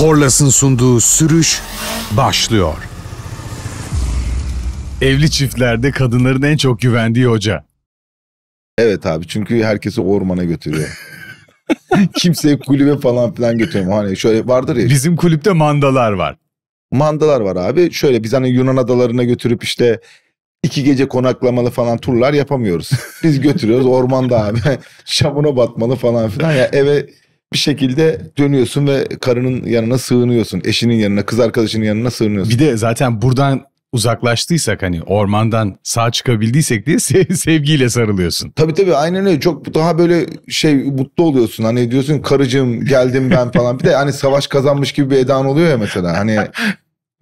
Korlas'ın sunduğu sürüş başlıyor. Evli çiftlerde kadınların en çok güvendiği hoca. Evet abi çünkü herkesi ormana götürüyor. Kimseyi kulübe falan filan götürüyorum. Hani şöyle vardır ya. Bizim kulüpte mandalar var. Mandalar var abi. Şöyle biz hani Yunan adalarına götürüp işte iki gece konaklamalı falan turlar yapamıyoruz. Biz götürüyoruz ormanda abi. Şamuna batmalı falan filan. Ya yani eve bir şekilde dönüyorsun ve karının yanına sığınıyorsun. Eşinin yanına, kız arkadaşının yanına sığınıyorsun. Bir de zaten buradan uzaklaştıysak hani ormandan sağ çıkabildiysek diye sevgiyle sarılıyorsun. Tabii tabii aynen öyle çok daha böyle şey mutlu oluyorsun hani diyorsun karıcığım geldim ben falan bir de hani savaş kazanmış gibi bir edan oluyor ya mesela hani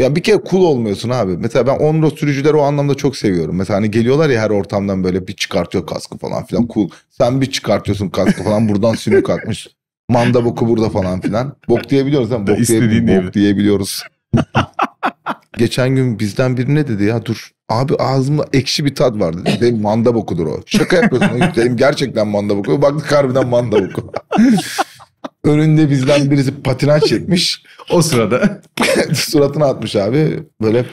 ya bir kere cool olmuyorsun abi. Mesela ben onro sürücüleri o anlamda çok seviyorum. Mesela hani geliyorlar ya her ortamdan böyle bir çıkartıyor kaskı falan filan cool. Sen bir çıkartıyorsun kaskı falan buradan sinir kalkmış. Manda boku burada falan filan. Bok diyebiliyoruz değil mi? Bok, diye, bok diyebiliyoruz. Geçen gün bizden biri ne dedi ya dur. Abi ağzımda ekşi bir tat vardı. Dedim manda bokudur o. Şaka yapıyorsun. dedim gerçekten manda boku. Baktık harbiden manda boku. Önünde bizden birisi patinaj çekmiş. O sırada. Suratına atmış abi. Böyle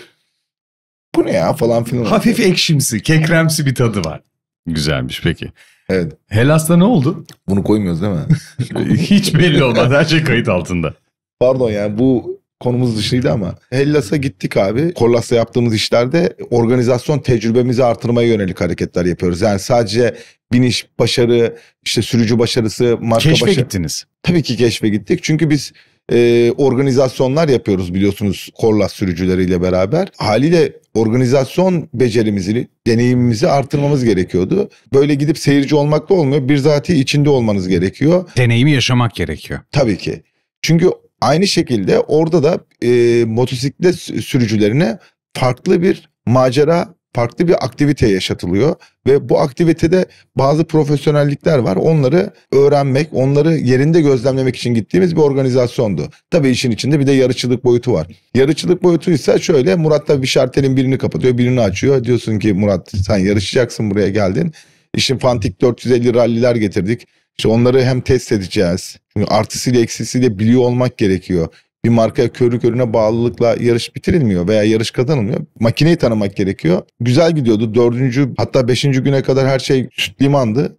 bu ne ya falan filan. Hafif ekşimsi, kekremsi bir tadı var. Güzelmiş peki. Evet. Helas'ta ne oldu? Bunu koymuyoruz değil mi? Hiç belli olmaz. Her şey kayıt altında. Pardon yani bu konumuz dışıydı ama Hellas'a gittik abi. Kollas'ta yaptığımız işlerde organizasyon tecrübemizi artırmaya yönelik hareketler yapıyoruz. Yani sadece biniş başarı, işte sürücü başarısı, marka keşfe başarı. gittiniz. Tabii ki keşfe gittik. Çünkü biz e, organizasyonlar yapıyoruz biliyorsunuz Korlas sürücüleriyle beraber. Haliyle organizasyon becerimizi, deneyimimizi artırmamız gerekiyordu. Böyle gidip seyirci olmak da olmuyor. zati içinde olmanız gerekiyor. Deneyimi yaşamak gerekiyor. Tabii ki. Çünkü aynı şekilde orada da e, motosiklet sürücülerine farklı bir macera farklı bir aktivite yaşatılıyor ve bu aktivitede bazı profesyonellikler var. Onları öğrenmek, onları yerinde gözlemlemek için gittiğimiz bir organizasyondu. Tabii işin içinde bir de yarıçılık boyutu var. Yarıçılık boyutu ise şöyle Murat da bir şartelin birini kapatıyor, birini açıyor. Diyorsun ki Murat sen yarışacaksın buraya geldin. İşin Fantik 450 ralliler getirdik. İşte onları hem test edeceğiz. Çünkü artısıyla eksisiyle biliyor olmak gerekiyor bir markaya körü körüne bağlılıkla yarış bitirilmiyor veya yarış kazanılmıyor. Makineyi tanımak gerekiyor. Güzel gidiyordu. Dördüncü hatta beşinci güne kadar her şey limandı.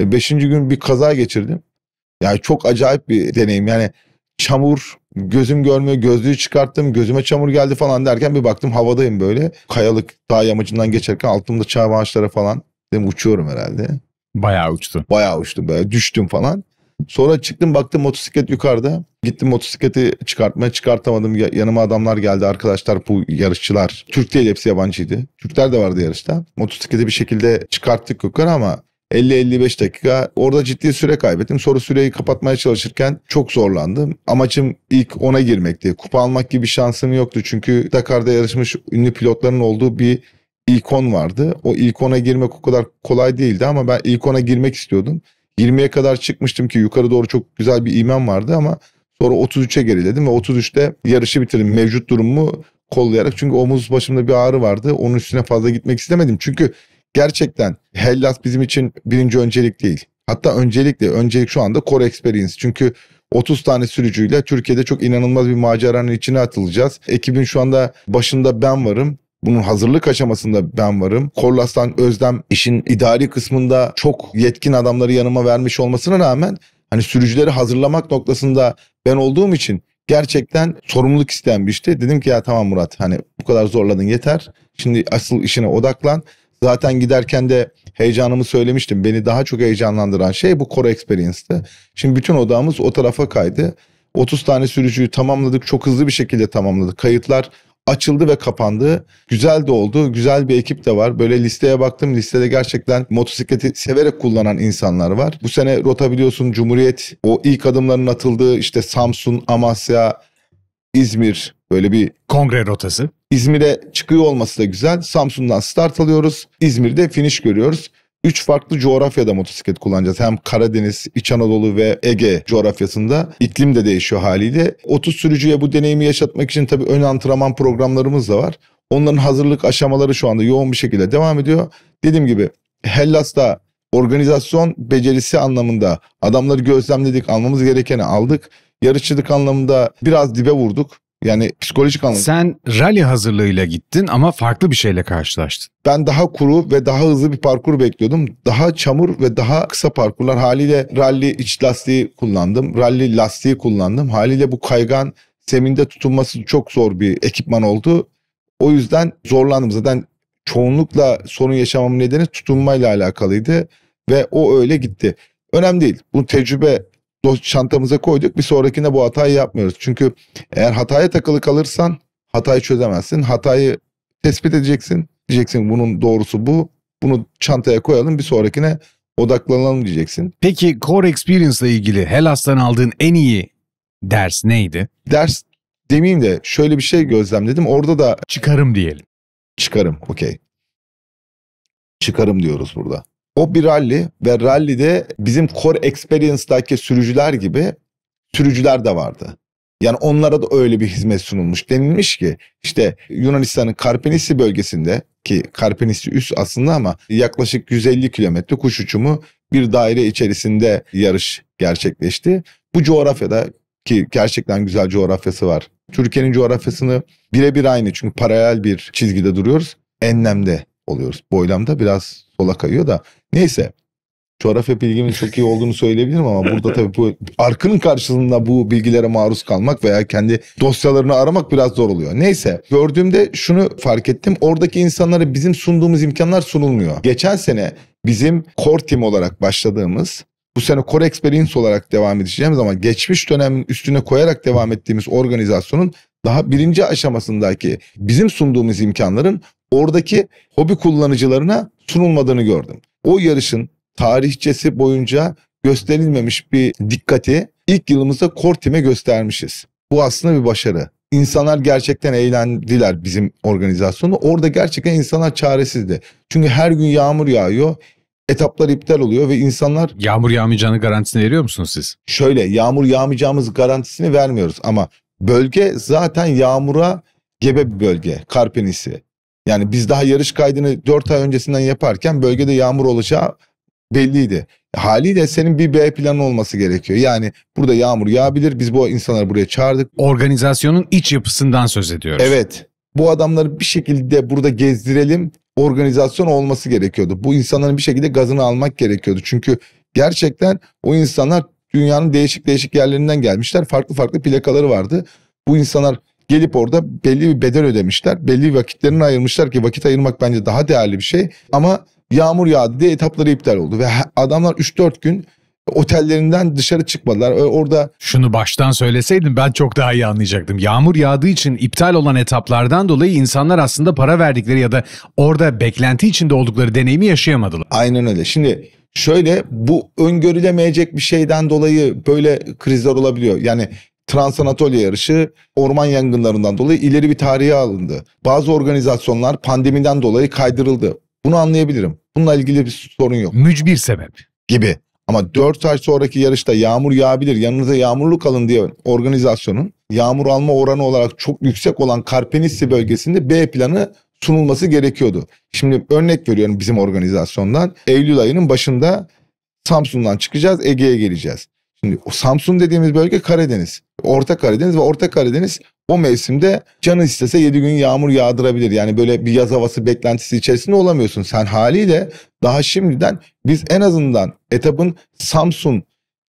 E, beşinci gün bir kaza geçirdim. Yani çok acayip bir deneyim. Yani çamur, gözüm görmüyor, gözlüğü çıkarttım, gözüme çamur geldi falan derken bir baktım havadayım böyle. Kayalık dağ yamacından geçerken altımda çam ağaçlara falan. Dedim uçuyorum herhalde. Bayağı uçtu. Bayağı uçtu böyle düştüm falan. Sonra çıktım baktım motosiklet yukarıda. Gittim motosikleti çıkartmaya çıkartamadım. Yanıma adamlar geldi arkadaşlar bu yarışçılar. Türk değil hepsi yabancıydı. Türkler de vardı yarışta. Motosikleti bir şekilde çıkarttık yukarı ama 50-55 dakika orada ciddi süre kaybettim. Sonra süreyi kapatmaya çalışırken çok zorlandım. Amacım ilk ona girmekti. Kupa almak gibi şansım yoktu. Çünkü Dakar'da yarışmış ünlü pilotların olduğu bir ilk 10 vardı. O ilk 10'a girmek o kadar kolay değildi ama ben ilk 10'a girmek istiyordum. 20'ye kadar çıkmıştım ki yukarı doğru çok güzel bir imam vardı ama sonra 33'e geriledim ve 33'te yarışı bitirdim. Mevcut durumumu kollayarak çünkü omuz başımda bir ağrı vardı. Onun üstüne fazla gitmek istemedim. Çünkü gerçekten Hellas bizim için birinci öncelik değil. Hatta öncelikle öncelik şu anda Core Experience. Çünkü 30 tane sürücüyle Türkiye'de çok inanılmaz bir maceranın içine atılacağız. Ekibin şu anda başında ben varım. Bunun hazırlık aşamasında ben varım. Korlas'tan Özlem işin idari kısmında çok yetkin adamları yanıma vermiş olmasına rağmen hani sürücüleri hazırlamak noktasında ben olduğum için gerçekten sorumluluk isteyen bir işti. Dedim ki ya tamam Murat hani bu kadar zorladın yeter. Şimdi asıl işine odaklan. Zaten giderken de heyecanımı söylemiştim. Beni daha çok heyecanlandıran şey bu Core experience'ti. Şimdi bütün odamız o tarafa kaydı. 30 tane sürücüyü tamamladık. Çok hızlı bir şekilde tamamladık. Kayıtlar açıldı ve kapandı. Güzel de oldu. Güzel bir ekip de var. Böyle listeye baktım. Listede gerçekten motosikleti severek kullanan insanlar var. Bu sene rota biliyorsun Cumhuriyet o ilk adımların atıldığı işte Samsun, Amasya, İzmir böyle bir kongre rotası. İzmir'e çıkıyor olması da güzel. Samsun'dan start alıyoruz. İzmir'de finish görüyoruz. 3 farklı coğrafyada motosiklet kullanacağız. Hem Karadeniz, İç Anadolu ve Ege coğrafyasında iklim de değişiyor haliyle. 30 sürücüye bu deneyimi yaşatmak için tabii ön antrenman programlarımız da var. Onların hazırlık aşamaları şu anda yoğun bir şekilde devam ediyor. Dediğim gibi Hellas'ta organizasyon becerisi anlamında adamları gözlemledik, almamız gerekeni aldık. Yarışçılık anlamında biraz dibe vurduk. Yani psikolojik anlamda. Sen rally hazırlığıyla gittin ama farklı bir şeyle karşılaştın. Ben daha kuru ve daha hızlı bir parkur bekliyordum. Daha çamur ve daha kısa parkurlar. Haliyle rally iç lastiği kullandım. Rally lastiği kullandım. Haliyle bu kaygan zeminde tutunması çok zor bir ekipman oldu. O yüzden zorlandım. Zaten çoğunlukla sorun yaşamamın nedeni tutunmayla alakalıydı ve o öyle gitti. Önemli değil. Bu tecrübe çantamıza koyduk. Bir sonrakine bu hatayı yapmıyoruz. Çünkü eğer hataya takılı kalırsan hatayı çözemezsin. Hatayı tespit edeceksin. Diyeceksin bunun doğrusu bu. Bunu çantaya koyalım bir sonrakine odaklanalım diyeceksin. Peki core experience ile ilgili Helas'tan aldığın en iyi ders neydi? Ders demeyeyim de şöyle bir şey gözlemledim. Orada da çıkarım diyelim. Çıkarım okey. Çıkarım diyoruz burada. O bir rally ve rally'de bizim core experience'daki sürücüler gibi sürücüler de vardı. Yani onlara da öyle bir hizmet sunulmuş. Denilmiş ki işte Yunanistan'ın Karpenisi bölgesinde ki Karpenisi üst aslında ama yaklaşık 150 kilometre kuş uçumu bir daire içerisinde yarış gerçekleşti. Bu coğrafyada ki gerçekten güzel coğrafyası var. Türkiye'nin coğrafyasını birebir aynı çünkü paralel bir çizgide duruyoruz. Enlem'de oluyoruz. Boylamda biraz sola kayıyor da neyse coğrafya bilgimin çok iyi olduğunu söyleyebilirim ama burada tabii bu arkının karşısında bu bilgilere maruz kalmak veya kendi dosyalarını aramak biraz zor oluyor. Neyse gördüğümde şunu fark ettim. Oradaki insanlara bizim sunduğumuz imkanlar sunulmuyor. Geçen sene bizim core team olarak başladığımız bu sene core experience olarak devam edeceğimiz ama geçmiş dönemin üstüne koyarak devam ettiğimiz organizasyonun daha birinci aşamasındaki bizim sunduğumuz imkanların oradaki hobi kullanıcılarına sunulmadığını gördüm. O yarışın tarihçesi boyunca gösterilmemiş bir dikkati ilk yılımızda Kortim'e göstermişiz. Bu aslında bir başarı. İnsanlar gerçekten eğlendiler bizim organizasyonda. Orada gerçekten insanlar çaresizdi. Çünkü her gün yağmur yağıyor. Etaplar iptal oluyor ve insanlar... Yağmur yağmayacağını garantisini veriyor musunuz siz? Şöyle yağmur yağmayacağımız garantisini vermiyoruz ama bölge zaten yağmura gebe bir bölge. Karpenisi. Yani biz daha yarış kaydını 4 ay öncesinden yaparken bölgede yağmur olacağı belliydi. Haliyle senin bir B planı olması gerekiyor. Yani burada yağmur yağabilir. Biz bu insanları buraya çağırdık. Organizasyonun iç yapısından söz ediyoruz. Evet. Bu adamları bir şekilde burada gezdirelim. Organizasyon olması gerekiyordu. Bu insanların bir şekilde gazını almak gerekiyordu. Çünkü gerçekten o insanlar dünyanın değişik değişik yerlerinden gelmişler. Farklı farklı plakaları vardı. Bu insanlar gelip orada belli bir bedel ödemişler. Belli vakitlerini ayırmışlar ki vakit ayırmak bence daha değerli bir şey. Ama yağmur yağdı diye etapları iptal oldu. Ve adamlar 3-4 gün otellerinden dışarı çıkmadılar. Orada şunu baştan söyleseydin ben çok daha iyi anlayacaktım. Yağmur yağdığı için iptal olan etaplardan dolayı insanlar aslında para verdikleri ya da orada beklenti içinde oldukları deneyimi yaşayamadılar. Aynen öyle. Şimdi şöyle bu öngörülemeyecek bir şeyden dolayı böyle krizler olabiliyor. Yani Trans Anatolia yarışı orman yangınlarından dolayı ileri bir tarihe alındı. Bazı organizasyonlar pandemiden dolayı kaydırıldı. Bunu anlayabilirim. Bununla ilgili bir sorun yok. Mücbir sebep. Gibi. Ama 4 ay sonraki yarışta yağmur yağabilir yanınıza yağmurlu kalın diye organizasyonun yağmur alma oranı olarak çok yüksek olan Karpenisi bölgesinde B planı sunulması gerekiyordu. Şimdi örnek veriyorum bizim organizasyondan. Eylül ayının başında Samsun'dan çıkacağız Ege'ye geleceğiz. Şimdi o Samsun dediğimiz bölge Karadeniz. Orta Karadeniz ve Orta Karadeniz o mevsimde canı istese 7 gün yağmur yağdırabilir. Yani böyle bir yaz havası beklentisi içerisinde olamıyorsun. Sen haliyle daha şimdiden biz en azından etapın Samsun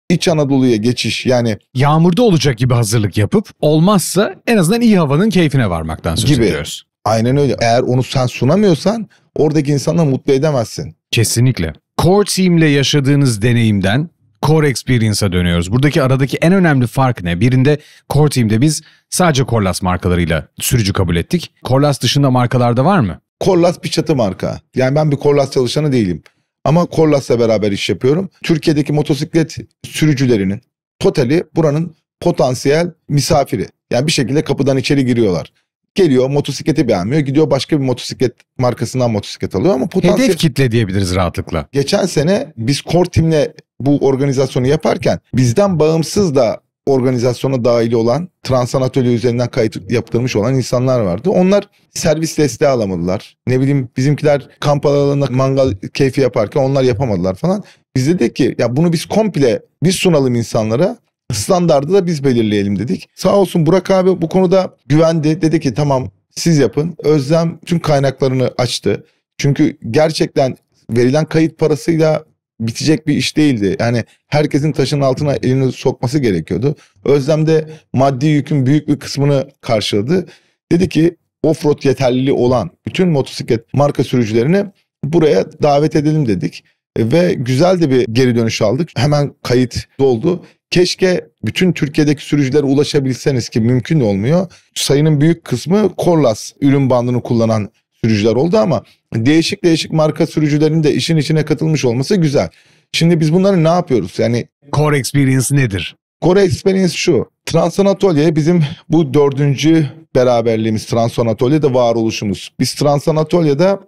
İç Anadolu'ya geçiş yani yağmurda olacak gibi hazırlık yapıp olmazsa en azından iyi havanın keyfine varmaktan söz gibi. ediyoruz. Aynen öyle. Eğer onu sen sunamıyorsan oradaki insanla mutlu edemezsin. Kesinlikle. Core Team'le yaşadığınız deneyimden core experience'a dönüyoruz. Buradaki aradaki en önemli fark ne? Birinde core team'de biz sadece Corlas markalarıyla sürücü kabul ettik. Corlas dışında markalarda var mı? Corlas bir çatı marka. Yani ben bir Corlas çalışanı değilim. Ama Corlas'la beraber iş yapıyorum. Türkiye'deki motosiklet sürücülerinin totali buranın potansiyel misafiri. Yani bir şekilde kapıdan içeri giriyorlar. Geliyor motosikleti beğenmiyor. Gidiyor başka bir motosiklet markasından motosiklet alıyor ama potansiyel... Hedef kitle diyebiliriz rahatlıkla. Geçen sene biz core team'le bu organizasyonu yaparken bizden bağımsız da organizasyona dahil olan Transan Atölye üzerinden kayıt yaptırmış olan insanlar vardı. Onlar servis desteği alamadılar. Ne bileyim bizimkiler kamp alanında mangal keyfi yaparken onlar yapamadılar falan. Biz dedik ki ya bunu biz komple biz sunalım insanlara. Standardı da biz belirleyelim dedik. Sağ olsun Burak abi bu konuda güvendi. Dedi ki tamam siz yapın. Özlem tüm kaynaklarını açtı. Çünkü gerçekten verilen kayıt parasıyla bitecek bir iş değildi. Yani herkesin taşın altına elini sokması gerekiyordu. Özlem de maddi yükün büyük bir kısmını karşıladı. Dedi ki offroad yeterliliği olan bütün motosiklet marka sürücülerini buraya davet edelim dedik. Ve güzel de bir geri dönüş aldık. Hemen kayıt doldu. Keşke bütün Türkiye'deki sürücülere ulaşabilseniz ki mümkün olmuyor. Sayının büyük kısmı Korlas ürün bandını kullanan sürücüler oldu ama değişik değişik marka sürücülerin de işin içine katılmış olması güzel. Şimdi biz bunları ne yapıyoruz? Yani Core Experience nedir? Core Experience şu. Transanatolya bizim bu dördüncü beraberliğimiz Transonatolya'da varoluşumuz. Biz Transanatolya'da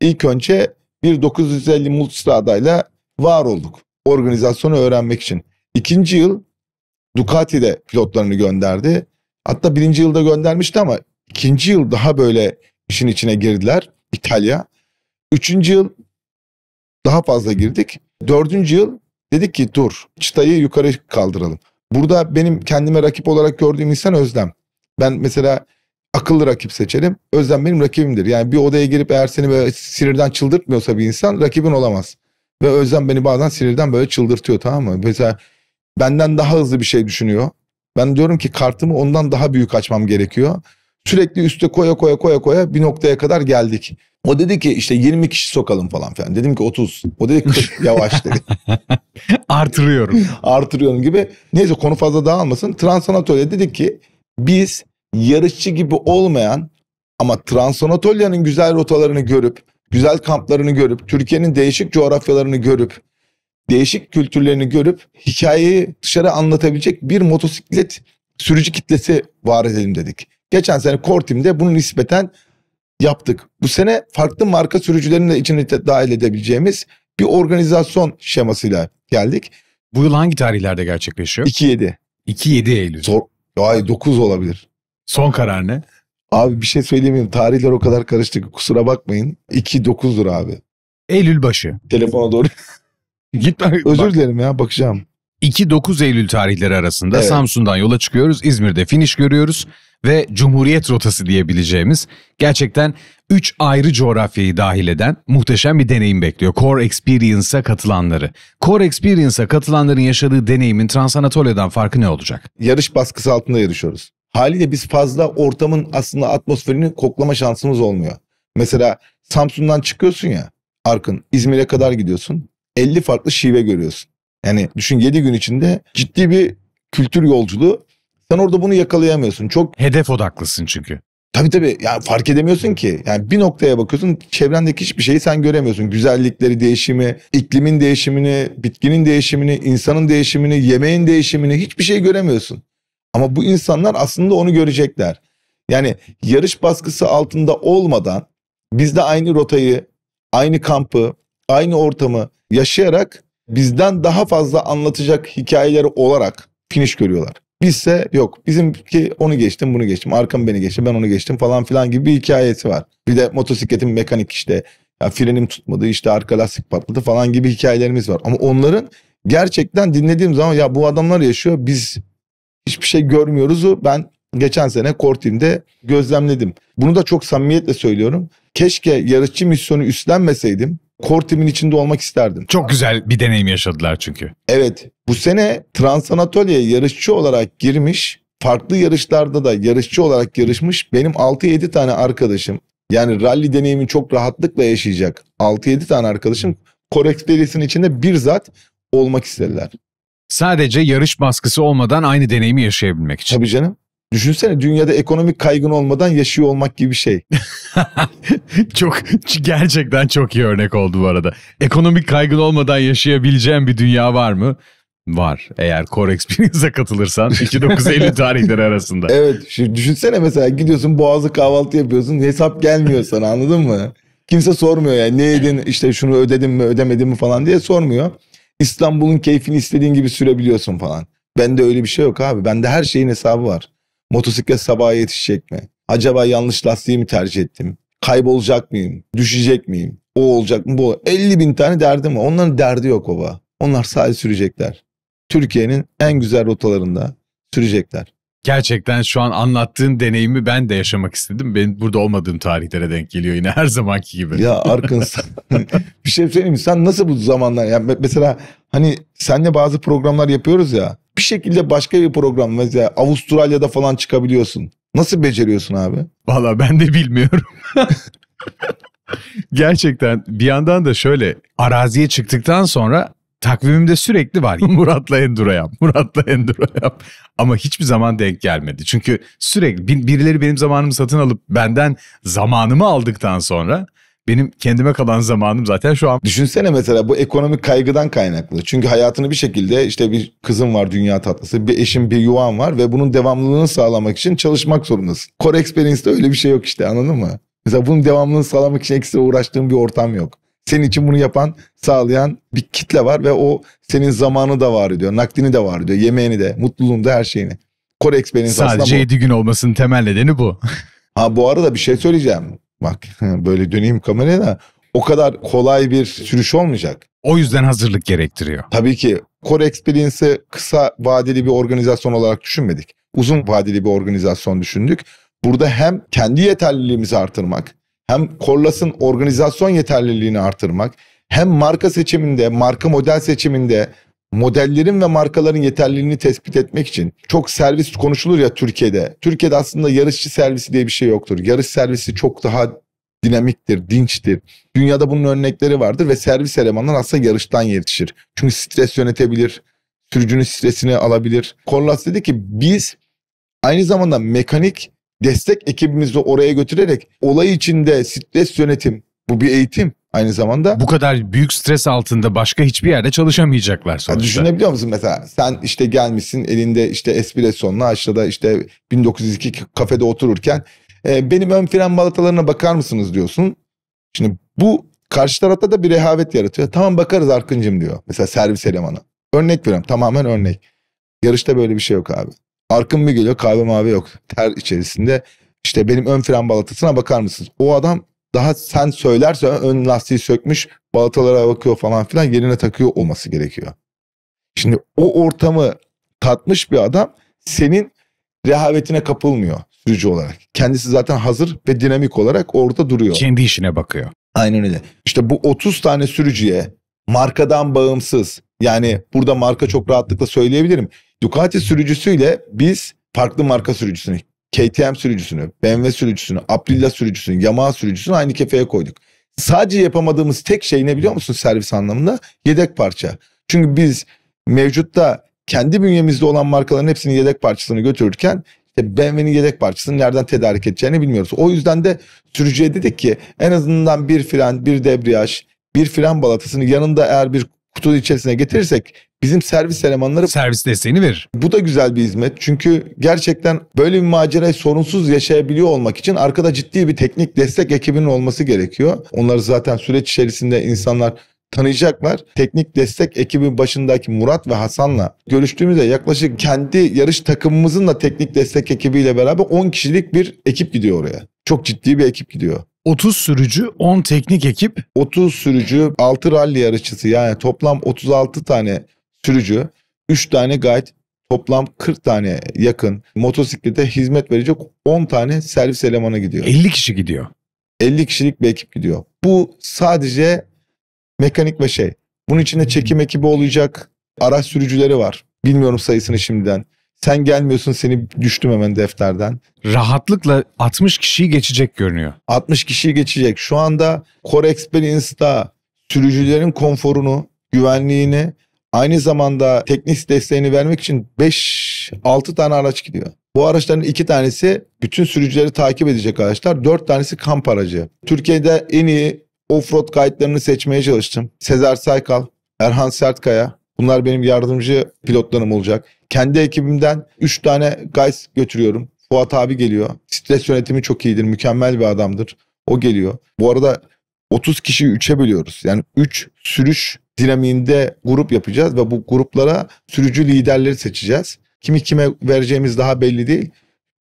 ilk önce bir 950 multistrada ile var olduk. Organizasyonu öğrenmek için. İkinci yıl Ducati de pilotlarını gönderdi. Hatta birinci yılda göndermişti ama ikinci yıl daha böyle işin içine girdiler İtalya. Üçüncü yıl daha fazla girdik. Dördüncü yıl dedik ki dur çıtayı yukarı kaldıralım. Burada benim kendime rakip olarak gördüğüm insan Özlem. Ben mesela akıllı rakip seçelim. Özlem benim rakibimdir. Yani bir odaya girip eğer seni böyle sinirden çıldırtmıyorsa bir insan rakibin olamaz. Ve Özlem beni bazen sinirden böyle çıldırtıyor tamam mı? Mesela benden daha hızlı bir şey düşünüyor. Ben diyorum ki kartımı ondan daha büyük açmam gerekiyor. Sürekli üste koya koya koya koya bir noktaya kadar geldik. O dedi ki işte 20 kişi sokalım falan filan. Dedim ki 30. O dedi 40 yavaş dedi. Artırıyorum. Artırıyorum gibi. Neyse konu fazla dağılmasın. Transanatolya dedik ki biz yarışçı gibi olmayan ama Transanatolia'nın güzel rotalarını görüp, güzel kamplarını görüp, Türkiye'nin değişik coğrafyalarını görüp, değişik kültürlerini görüp hikayeyi dışarı anlatabilecek bir motosiklet sürücü kitlesi var edelim dedik. Geçen sene Kortim'de bunu nispeten yaptık. Bu sene farklı marka sürücülerini de içine dahil edebileceğimiz bir organizasyon şemasıyla geldik. Bu yıl hangi tarihlerde gerçekleşiyor? 2-7. 2-7 Eylül. Sor, ay 9 olabilir. Son karar ne? Abi bir şey söyleyeyim Tarihler o kadar karıştı ki kusura bakmayın. 2-9'dur abi. Eylül başı. Telefona doğru. Git ben, Özür dilerim ya bakacağım. 2-9 Eylül tarihleri arasında evet. Samsun'dan yola çıkıyoruz. İzmir'de finish görüyoruz ve Cumhuriyet rotası diyebileceğimiz gerçekten 3 ayrı coğrafyayı dahil eden muhteşem bir deneyim bekliyor. Core Experience'a katılanları. Core Experience'a katılanların yaşadığı deneyimin Transanatolia'dan farkı ne olacak? Yarış baskısı altında yarışıyoruz. Haliyle biz fazla ortamın aslında atmosferini koklama şansımız olmuyor. Mesela Samsun'dan çıkıyorsun ya Arkın İzmir'e kadar gidiyorsun. 50 farklı şive görüyorsun. Yani düşün 7 gün içinde ciddi bir kültür yolculuğu sen orada bunu yakalayamıyorsun. Çok hedef odaklısın çünkü. Tabii tabii. Yani fark edemiyorsun ki. Yani bir noktaya bakıyorsun çevrendeki hiçbir şeyi sen göremiyorsun. Güzellikleri, değişimi, iklimin değişimini, bitkinin değişimini, insanın değişimini, yemeğin değişimini hiçbir şey göremiyorsun. Ama bu insanlar aslında onu görecekler. Yani yarış baskısı altında olmadan biz de aynı rotayı, aynı kampı, aynı ortamı yaşayarak bizden daha fazla anlatacak hikayeleri olarak finish görüyorlar. Bizse yok. Bizimki onu geçtim bunu geçtim. Arkam beni geçti ben onu geçtim falan filan gibi bir hikayesi var. Bir de motosikletin mekanik işte ya frenim tutmadı işte arka lastik patladı falan gibi hikayelerimiz var. Ama onların gerçekten dinlediğim zaman ya bu adamlar yaşıyor biz hiçbir şey görmüyoruzu ben geçen sene Kortin'de gözlemledim. Bunu da çok samimiyetle söylüyorum. Keşke yarışçı misyonu üstlenmeseydim. Kortim'in içinde olmak isterdim. Çok güzel bir deneyim yaşadılar çünkü. Evet bu sene Trans Anatolia yarışçı olarak girmiş, farklı yarışlarda da yarışçı olarak yarışmış benim 6-7 tane arkadaşım. Yani rally deneyimi çok rahatlıkla yaşayacak 6-7 tane arkadaşım Korex derisinin içinde bir zat olmak istediler. Sadece yarış baskısı olmadan aynı deneyimi yaşayabilmek için. Tabii canım. Düşünsene dünyada ekonomik kaygın olmadan yaşıyor olmak gibi bir şey. çok gerçekten çok iyi örnek oldu bu arada. Ekonomik kaygın olmadan yaşayabileceğim bir dünya var mı? Var. Eğer Core Experience'a katılırsan Eylül tarihleri arasında. evet. Şimdi düşünsene mesela gidiyorsun boğazlı kahvaltı yapıyorsun. Hesap gelmiyor sana anladın mı? Kimse sormuyor yani ne yedin işte şunu ödedim mi ödemedim mi falan diye sormuyor. İstanbul'un keyfini istediğin gibi sürebiliyorsun falan. Bende öyle bir şey yok abi. Bende her şeyin hesabı var. Motosiklet sabaha yetişecek mi? Acaba yanlış lastiği mi tercih ettim? Kaybolacak mıyım? Düşecek miyim? O olacak mı? Bu olacak. 50 bin tane derdim var. Onların derdi yok baba. Onlar sadece sürecekler. Türkiye'nin en güzel rotalarında sürecekler. Gerçekten şu an anlattığın deneyimi ben de yaşamak istedim. Ben burada olmadığım tarihlere denk geliyor yine her zamanki gibi. Ya Arkın bir şey söyleyeyim sen nasıl bu zamanlar yani mesela hani senle bazı programlar yapıyoruz ya bir şekilde başka bir program mesela Avustralya'da falan çıkabiliyorsun. Nasıl beceriyorsun abi? Valla ben de bilmiyorum. Gerçekten bir yandan da şöyle araziye çıktıktan sonra takvimimde sürekli var. Murat'la Enduro yap, Murat'la Enduro yap. Ama hiçbir zaman denk gelmedi. Çünkü sürekli birileri benim zamanımı satın alıp benden zamanımı aldıktan sonra benim kendime kalan zamanım zaten şu an. Düşünsene mesela bu ekonomik kaygıdan kaynaklı. Çünkü hayatını bir şekilde işte bir kızım var dünya tatlısı, bir eşim bir yuvan var ve bunun devamlılığını sağlamak için çalışmak zorundasın. Core Experience'de öyle bir şey yok işte anladın mı? Mesela bunun devamlılığını sağlamak için ekstra uğraştığım bir ortam yok senin için bunu yapan, sağlayan bir kitle var ve o senin zamanı da var diyor, nakdini de var diyor, yemeğini de, mutluluğunu da, her şeyini. Kore Experience Sadece 7 gün olmasının temel nedeni bu. ha bu arada bir şey söyleyeceğim. Bak böyle döneyim kameraya da o kadar kolay bir sürüş olmayacak. O yüzden hazırlık gerektiriyor. Tabii ki Core Experience'ı kısa vadeli bir organizasyon olarak düşünmedik. Uzun vadeli bir organizasyon düşündük. Burada hem kendi yeterliliğimizi artırmak hem Korlas'ın organizasyon yeterliliğini artırmak hem marka seçiminde, marka model seçiminde modellerin ve markaların yeterliliğini tespit etmek için çok servis konuşulur ya Türkiye'de. Türkiye'de aslında yarışçı servisi diye bir şey yoktur. Yarış servisi çok daha dinamiktir, dinçtir. Dünyada bunun örnekleri vardır ve servis elemanlar aslında yarıştan yetişir. Çünkü stres yönetebilir, sürücünün stresini alabilir. Korlas dedi ki biz aynı zamanda mekanik destek ekibimizi oraya götürerek olay içinde stres yönetim bu bir eğitim aynı zamanda. Bu kadar büyük stres altında başka hiçbir yerde çalışamayacaklar sonuçta. Ya düşünebiliyor musun mesela sen işte gelmişsin elinde işte espressonla Aşağıda işte 1902 kafede otururken e, benim ön fren balatalarına bakar mısınız diyorsun. Şimdi bu karşı tarafta da bir rehavet yaratıyor. Tamam bakarız Arkıncım diyor mesela servis elemanı. Örnek veriyorum tamamen örnek. Yarışta böyle bir şey yok abi. Arkım bir geliyor kahve mavi yok. Ter içerisinde. İşte benim ön fren balatasına bakar mısınız? O adam daha sen söylerse ön lastiği sökmüş balatalara bakıyor falan filan yerine takıyor olması gerekiyor. Şimdi o ortamı tatmış bir adam senin rehavetine kapılmıyor sürücü olarak. Kendisi zaten hazır ve dinamik olarak orada duruyor. Kendi işine bakıyor. Aynen öyle. İşte bu 30 tane sürücüye markadan bağımsız yani burada marka çok rahatlıkla söyleyebilirim. Ducati sürücüsüyle biz farklı marka sürücüsünü, KTM sürücüsünü, BMW sürücüsünü, Aprilia sürücüsünü, Yamaha sürücüsünü aynı kefeye koyduk. Sadece yapamadığımız tek şey ne biliyor musun servis anlamında? Yedek parça. Çünkü biz mevcutta kendi bünyemizde olan markaların hepsinin yedek parçasını götürürken işte BMW'nin yedek parçasını nereden tedarik edeceğini bilmiyoruz. O yüzden de sürücüye dedik ki en azından bir fren, bir debriyaj, bir fren balatasını yanında eğer bir kutunun içerisine getirirsek bizim servis elemanları servis desteğini verir. Bu da güzel bir hizmet. Çünkü gerçekten böyle bir macerayı sorunsuz yaşayabiliyor olmak için arkada ciddi bir teknik destek ekibinin olması gerekiyor. Onları zaten süreç içerisinde insanlar tanıyacaklar. Teknik destek ekibi başındaki Murat ve Hasan'la görüştüğümüzde yaklaşık kendi yarış takımımızın da teknik destek ekibiyle beraber 10 kişilik bir ekip gidiyor oraya. Çok ciddi bir ekip gidiyor. 30 sürücü, 10 teknik ekip. 30 sürücü, 6 ralli yarışçısı yani toplam 36 tane sürücü, 3 tane guide, toplam 40 tane yakın motosiklete hizmet verecek 10 tane servis elemanı gidiyor. 50 kişi gidiyor. 50 kişilik bir ekip gidiyor. Bu sadece mekanik ve şey. Bunun içinde çekim ekibi olacak, araç sürücüleri var. Bilmiyorum sayısını şimdiden. Sen gelmiyorsun seni düştüm hemen defterden. Rahatlıkla 60 kişiyi geçecek görünüyor. 60 kişiyi geçecek. Şu anda Core Experience'da sürücülerin konforunu, güvenliğini aynı zamanda teknik desteğini vermek için 5-6 tane araç gidiyor. Bu araçların iki tanesi bütün sürücüleri takip edecek araçlar. Dört tanesi kamp aracı. Türkiye'de en iyi offroad kayıtlarını seçmeye çalıştım. Sezer Saykal, Erhan Sertkaya, Bunlar benim yardımcı pilotlarım olacak. Kendi ekibimden 3 tane guys götürüyorum. Fuat abi geliyor. Stres yönetimi çok iyidir. Mükemmel bir adamdır. O geliyor. Bu arada 30 kişi 3'e bölüyoruz. Yani 3 sürüş dinamiğinde grup yapacağız ve bu gruplara sürücü liderleri seçeceğiz. Kimi kime vereceğimiz daha belli değil.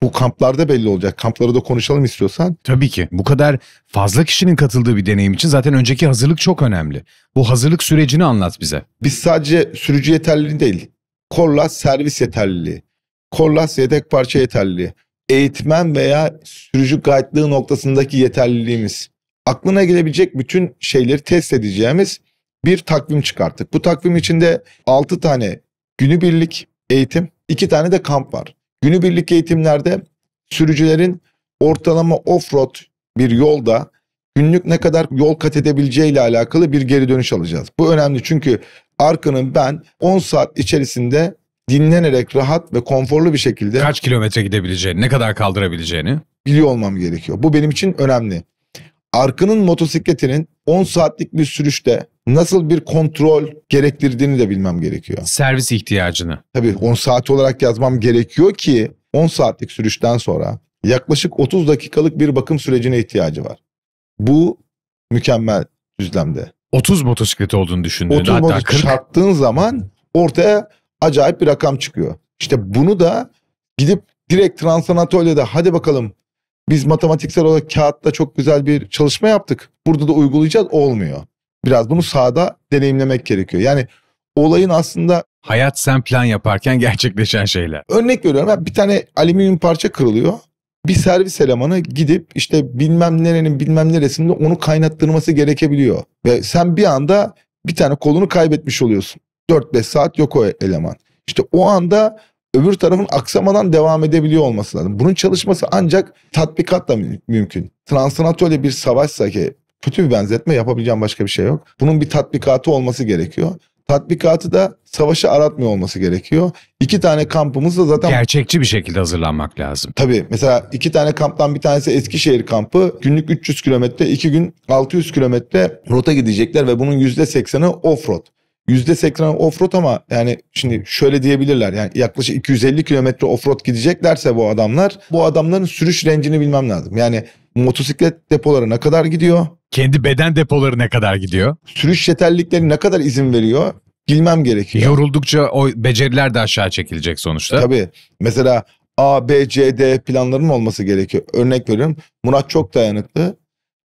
Bu kamplarda belli olacak. Kampları da konuşalım istiyorsan. Tabii ki. Bu kadar fazla kişinin katıldığı bir deneyim için zaten önceki hazırlık çok önemli. Bu hazırlık sürecini anlat bize. Biz sadece sürücü yeterliliği değil. Korlas servis yeterliliği. Korlas yedek parça yeterliliği. Eğitmen veya sürücü gayetliği noktasındaki yeterliliğimiz. Aklına gelebilecek bütün şeyleri test edeceğimiz bir takvim çıkarttık. Bu takvim içinde 6 tane günübirlik eğitim, 2 tane de kamp var. Günübirlik eğitimlerde sürücülerin ortalama off-road bir yolda günlük ne kadar yol kat edebileceği ile alakalı bir geri dönüş alacağız. Bu önemli çünkü Arka'nın ben 10 saat içerisinde dinlenerek rahat ve konforlu bir şekilde kaç kilometre gidebileceğini, ne kadar kaldırabileceğini biliyor olmam gerekiyor. Bu benim için önemli. Arkının motosikletinin 10 saatlik bir sürüşte nasıl bir kontrol gerektirdiğini de bilmem gerekiyor. Servis ihtiyacını. Tabii 10 saat olarak yazmam gerekiyor ki 10 saatlik sürüşten sonra yaklaşık 30 dakikalık bir bakım sürecine ihtiyacı var. Bu mükemmel düzlemde. 30 motosiklet olduğunu düşündüğünde 30 hatta 40. çarptığın zaman ortaya acayip bir rakam çıkıyor. İşte bunu da gidip direkt transanatölyede hadi bakalım biz matematiksel olarak kağıtta çok güzel bir çalışma yaptık. Burada da uygulayacağız olmuyor. Biraz bunu sahada deneyimlemek gerekiyor. Yani olayın aslında... Hayat sen plan yaparken gerçekleşen şeyler. Örnek veriyorum bir tane alüminyum parça kırılıyor. Bir servis elemanı gidip işte bilmem nerenin bilmem neresinde onu kaynattırması gerekebiliyor. Ve sen bir anda bir tane kolunu kaybetmiş oluyorsun. 4-5 saat yok o eleman. İşte o anda öbür tarafın aksamadan devam edebiliyor olması lazım. Bunun çalışması ancak tatbikatla mümkün. Transnatörle bir savaşsa ki kötü bir benzetme yapabileceğim başka bir şey yok. Bunun bir tatbikatı olması gerekiyor. Tatbikatı da savaşı aratmıyor olması gerekiyor. İki tane kampımız da zaten... Gerçekçi bir şekilde hazırlanmak lazım. Tabii mesela iki tane kamptan bir tanesi Eskişehir kampı. Günlük 300 kilometre, iki gün 600 kilometre rota gidecekler ve bunun %80'i off-road. Yüzde %80 offroad ama yani şimdi şöyle diyebilirler. Yani yaklaşık 250 kilometre offroad gideceklerse bu adamlar bu adamların sürüş rencini bilmem lazım. Yani motosiklet depoları ne kadar gidiyor? Kendi beden depoları ne kadar gidiyor? Sürüş yeterlilikleri ne kadar izin veriyor? Bilmem gerekiyor. Yoruldukça o beceriler de aşağı çekilecek sonuçta. tabi Mesela A, B, C, D planlarının olması gerekiyor. Örnek veriyorum. Murat çok dayanıklı.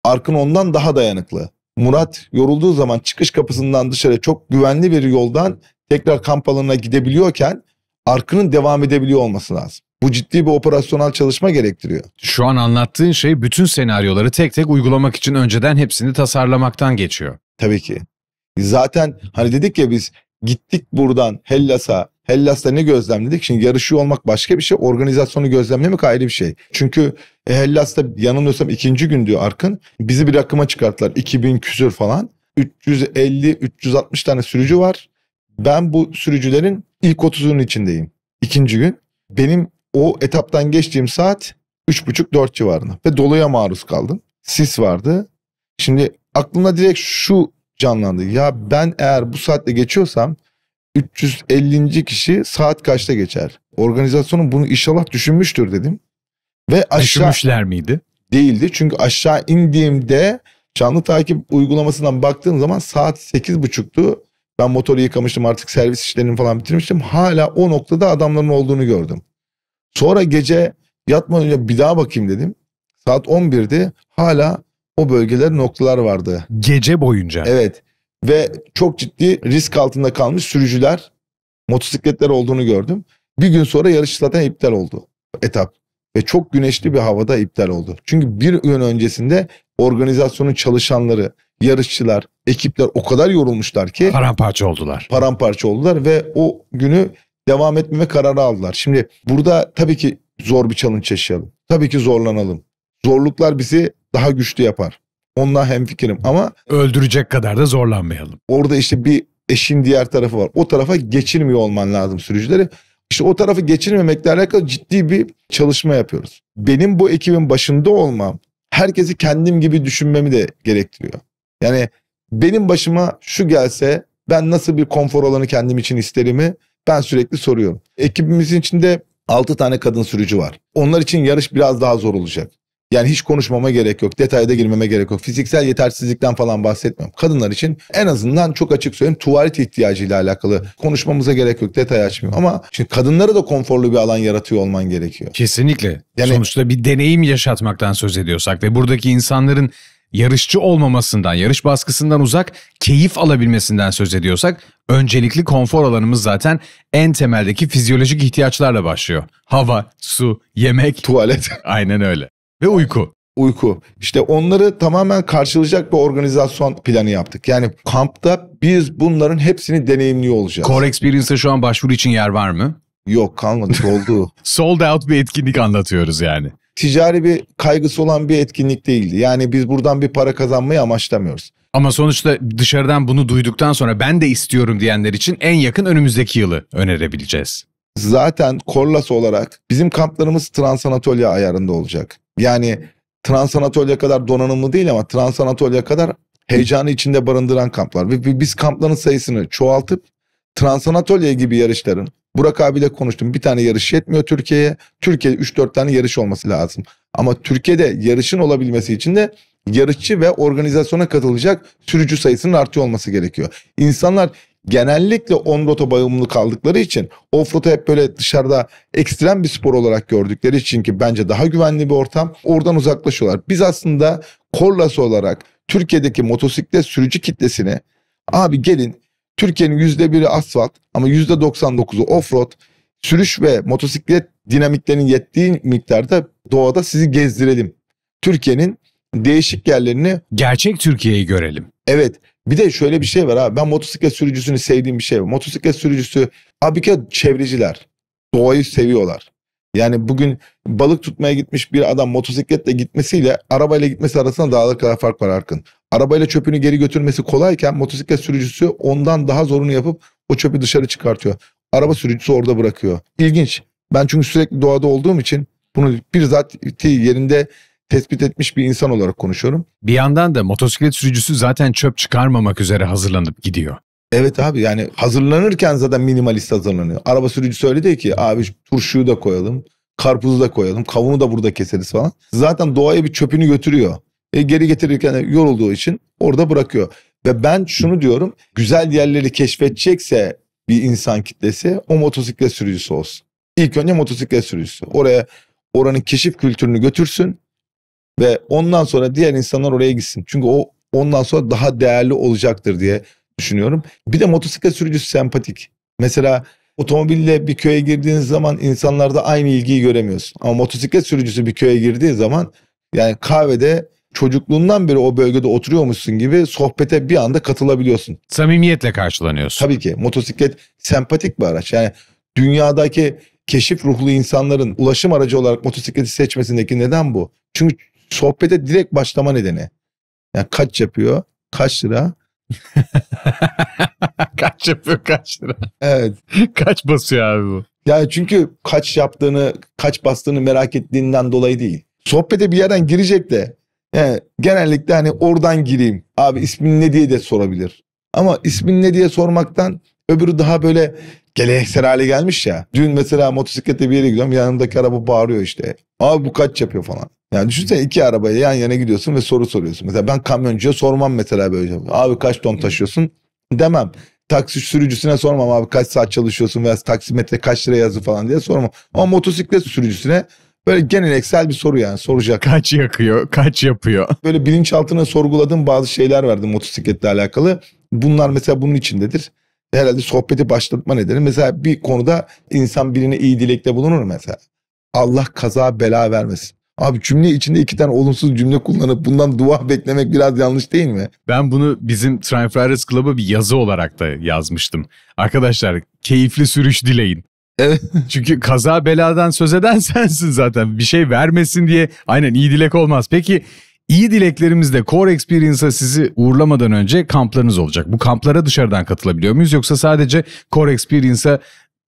Arkın ondan daha dayanıklı. Murat yorulduğu zaman çıkış kapısından dışarı çok güvenli bir yoldan tekrar kamp alanına gidebiliyorken arkının devam edebiliyor olması lazım. Bu ciddi bir operasyonel çalışma gerektiriyor. Şu an anlattığın şey bütün senaryoları tek tek uygulamak için önceden hepsini tasarlamaktan geçiyor. Tabii ki. Zaten hani dedik ya biz gittik buradan Hellas'a Hellas'ta ne gözlemledik? Şimdi yarışıyor olmak başka bir şey, organizasyonu gözlemlemek ayrı bir şey. Çünkü e, Hellas'ta yanılmıyorsam ikinci gün diyor Arkın. Bizi bir rakıma çıkarttılar. 2000 küsür falan. 350-360 tane sürücü var. Ben bu sürücülerin ilk 30'unun içindeyim. İkinci gün. Benim o etaptan geçtiğim saat 3.30-4 civarında. Ve doluya maruz kaldım. Sis vardı. Şimdi aklımda direkt şu canlandı. Ya ben eğer bu saatte geçiyorsam 350. kişi saat kaçta geçer? Organizasyonun bunu inşallah düşünmüştür dedim. Ve aşağı... Düşünmüşler miydi? Değildi çünkü aşağı indiğimde canlı takip uygulamasından baktığım zaman saat 8.30'tu. Ben motoru yıkamıştım artık servis işlerini falan bitirmiştim. Hala o noktada adamların olduğunu gördüm. Sonra gece yatmadan önce bir daha bakayım dedim. Saat 11'di hala o bölgeler noktalar vardı. Gece boyunca. Evet ve çok ciddi risk altında kalmış sürücüler motosikletler olduğunu gördüm. Bir gün sonra yarış zaten iptal oldu etap ve çok güneşli bir havada iptal oldu. Çünkü bir gün öncesinde organizasyonun çalışanları, yarışçılar, ekipler o kadar yorulmuşlar ki paramparça oldular. Paramparça oldular ve o günü devam etmeme kararı aldılar. Şimdi burada tabii ki zor bir challenge yaşayalım. Tabii ki zorlanalım. Zorluklar bizi daha güçlü yapar. Onunla hemfikirim ama... Öldürecek kadar da zorlanmayalım. Orada işte bir eşin diğer tarafı var. O tarafa geçirmiyor olman lazım sürücüleri. İşte o tarafı geçirmemekle alakalı ciddi bir çalışma yapıyoruz. Benim bu ekibin başında olmam herkesi kendim gibi düşünmemi de gerektiriyor. Yani benim başıma şu gelse ben nasıl bir konfor alanı kendim için isterimi ben sürekli soruyorum. Ekibimizin içinde 6 tane kadın sürücü var. Onlar için yarış biraz daha zor olacak. Yani hiç konuşmama gerek yok. Detayda girmeme gerek yok. Fiziksel yetersizlikten falan bahsetmiyorum. Kadınlar için en azından çok açık söyleyeyim tuvalet ihtiyacıyla alakalı konuşmamıza gerek yok. Detay açmıyorum ama şimdi kadınlara da konforlu bir alan yaratıyor olman gerekiyor. Kesinlikle. Yani, Sonuçta bir deneyim yaşatmaktan söz ediyorsak ve buradaki insanların yarışçı olmamasından, yarış baskısından uzak keyif alabilmesinden söz ediyorsak öncelikli konfor alanımız zaten en temeldeki fizyolojik ihtiyaçlarla başlıyor. Hava, su, yemek, tuvalet. Aynen öyle. Ve uyku. Uyku. İşte onları tamamen karşılayacak bir organizasyon planı yaptık. Yani kampta biz bunların hepsini deneyimliyor olacağız. Core Experience'a şu an başvuru için yer var mı? Yok kalmadı oldu. Sold out bir etkinlik anlatıyoruz yani. Ticari bir kaygısı olan bir etkinlik değildi. Yani biz buradan bir para kazanmayı amaçlamıyoruz. Ama sonuçta dışarıdan bunu duyduktan sonra ben de istiyorum diyenler için en yakın önümüzdeki yılı önerebileceğiz. Zaten Korlas olarak bizim kamplarımız transanatolya ayarında olacak. Yani Trans Anatolia kadar donanımlı değil ama Trans Anatolia kadar heyecanı içinde barındıran kamplar. Ve biz kampların sayısını çoğaltıp Trans Anatolia gibi yarışların Burak abiyle konuştum. Bir tane yarış yetmiyor Türkiye'ye. Türkiye'de 3-4 tane yarış olması lazım. Ama Türkiye'de yarışın olabilmesi için de yarışçı ve organizasyona katılacak sürücü sayısının artıyor olması gerekiyor. İnsanlar genellikle on rota bağımlı kaldıkları için off-road'u hep böyle dışarıda ekstrem bir spor olarak gördükleri için ki bence daha güvenli bir ortam oradan uzaklaşıyorlar. Biz aslında Korlas olarak Türkiye'deki motosiklet sürücü kitlesini abi gelin Türkiye'nin yüzde biri asfalt ama yüzde %99'u off-road sürüş ve motosiklet dinamiklerinin yettiği miktarda doğada sizi gezdirelim. Türkiye'nin değişik yerlerini gerçek Türkiye'yi görelim. Evet, bir de şöyle bir şey var abi. Ben motosiklet sürücüsünü sevdiğim bir şey var. Motosiklet sürücüsü abi ki çevreciler. Doğayı seviyorlar. Yani bugün balık tutmaya gitmiş bir adam motosikletle gitmesiyle arabayla gitmesi arasında dağlar kadar fark var Arkın. Arabayla çöpünü geri götürmesi kolayken motosiklet sürücüsü ondan daha zorunu yapıp o çöpü dışarı çıkartıyor. Araba sürücüsü orada bırakıyor. İlginç. Ben çünkü sürekli doğada olduğum için bunu bir zat yerinde tespit etmiş bir insan olarak konuşuyorum. Bir yandan da motosiklet sürücüsü zaten çöp çıkarmamak üzere hazırlanıp gidiyor. Evet abi yani hazırlanırken zaten minimalist hazırlanıyor. Araba sürücüsü öyle değil ki abi turşuyu da koyalım, karpuzu da koyalım, kavunu da burada keseriz falan. Zaten doğaya bir çöpünü götürüyor. E, geri getirirken yorulduğu için orada bırakıyor. Ve ben şunu diyorum güzel yerleri keşfedecekse bir insan kitlesi o motosiklet sürücüsü olsun. İlk önce motosiklet sürücüsü. Oraya oranın keşif kültürünü götürsün. Ve ondan sonra diğer insanlar oraya gitsin. Çünkü o ondan sonra daha değerli olacaktır diye düşünüyorum. Bir de motosiklet sürücüsü sempatik. Mesela otomobille bir köye girdiğiniz zaman insanlarda aynı ilgiyi göremiyorsun. Ama motosiklet sürücüsü bir köye girdiği zaman yani kahvede çocukluğundan beri o bölgede oturuyormuşsun gibi sohbete bir anda katılabiliyorsun. Samimiyetle karşılanıyorsun. Tabii ki motosiklet sempatik bir araç. Yani dünyadaki keşif ruhlu insanların ulaşım aracı olarak motosikleti seçmesindeki neden bu? Çünkü sohbete direkt başlama nedeni. Yani kaç yapıyor? Kaç lira? kaç yapıyor kaç lira? Evet. kaç basıyor abi bu? Yani çünkü kaç yaptığını, kaç bastığını merak ettiğinden dolayı değil. Sohbete bir yerden girecek de yani genellikle hani oradan gireyim. Abi ismin ne diye de sorabilir. Ama ismin ne diye sormaktan öbürü daha böyle geleneksel hale gelmiş ya. Dün mesela motosiklette bir yere gidiyorum yanındaki araba bağırıyor işte. Abi bu kaç yapıyor falan. Yani düşünsene iki arabaya yan yana gidiyorsun ve soru soruyorsun. Mesela ben kamyoncuya sormam mesela böyle. Abi kaç ton taşıyorsun demem. Taksi sürücüsüne sormam abi kaç saat çalışıyorsun veya taksimetre kaç lira yazı falan diye sormam. Ama motosiklet sürücüsüne böyle geneleksel bir soru yani soracak. Kaç yakıyor, kaç yapıyor? Böyle bilinçaltına sorguladığım bazı şeyler verdim motosikletle alakalı. Bunlar mesela bunun içindedir herhalde sohbeti başlatma nedeni. Mesela bir konuda insan birine iyi dilekte bulunur mesela. Allah kaza bela vermesin. Abi cümle içinde iki tane olumsuz cümle kullanıp bundan dua beklemek biraz yanlış değil mi? Ben bunu bizim Triumphalists Club'a bir yazı olarak da yazmıştım. Arkadaşlar keyifli sürüş dileyin. Evet. Çünkü kaza beladan söz eden sensin zaten. Bir şey vermesin diye aynen iyi dilek olmaz. Peki İyi dileklerimizle Core Experience'a sizi uğurlamadan önce kamplarınız olacak. Bu kamplara dışarıdan katılabiliyor muyuz yoksa sadece Core Experience'a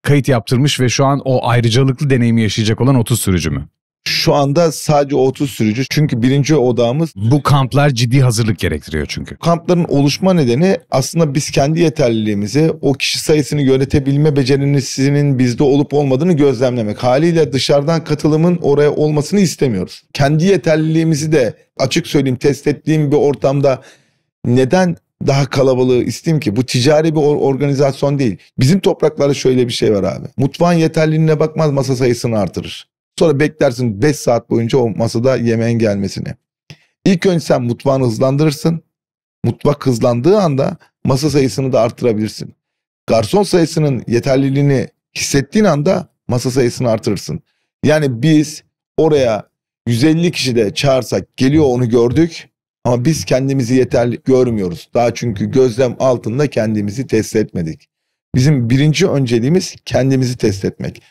kayıt yaptırmış ve şu an o ayrıcalıklı deneyimi yaşayacak olan 30 sürücü mü? Şu anda sadece 30 sürücü çünkü birinci odamız. Bu kamplar ciddi hazırlık gerektiriyor çünkü. Kampların oluşma nedeni aslında biz kendi yeterliliğimizi o kişi sayısını yönetebilme becerisinin bizde olup olmadığını gözlemlemek. Haliyle dışarıdan katılımın oraya olmasını istemiyoruz. Kendi yeterliliğimizi de açık söyleyeyim test ettiğim bir ortamda neden daha kalabalığı isteyeyim ki. Bu ticari bir organizasyon değil. Bizim topraklarda şöyle bir şey var abi. Mutfağın yeterliliğine bakmaz masa sayısını artırır. Sonra beklersin 5 saat boyunca o masada yemeğin gelmesini. İlk önce sen mutfağını hızlandırırsın. Mutfak hızlandığı anda masa sayısını da arttırabilirsin. Garson sayısının yeterliliğini hissettiğin anda masa sayısını artırırsın. Yani biz oraya 150 kişi de çağırsak geliyor onu gördük ama biz kendimizi yeterli görmüyoruz. Daha çünkü gözlem altında kendimizi test etmedik. Bizim birinci önceliğimiz kendimizi test etmek.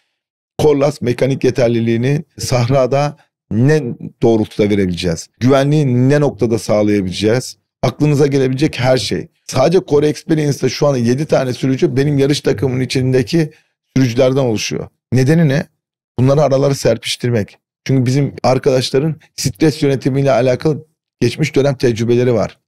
Kollas mekanik yeterliliğini sahrada ne doğrultuda verebileceğiz? Güvenliği ne noktada sağlayabileceğiz? Aklınıza gelebilecek her şey. Sadece Core Experience'da şu an 7 tane sürücü benim yarış takımının içindeki sürücülerden oluşuyor. Nedeni ne? Bunları araları serpiştirmek. Çünkü bizim arkadaşların stres yönetimiyle alakalı geçmiş dönem tecrübeleri var.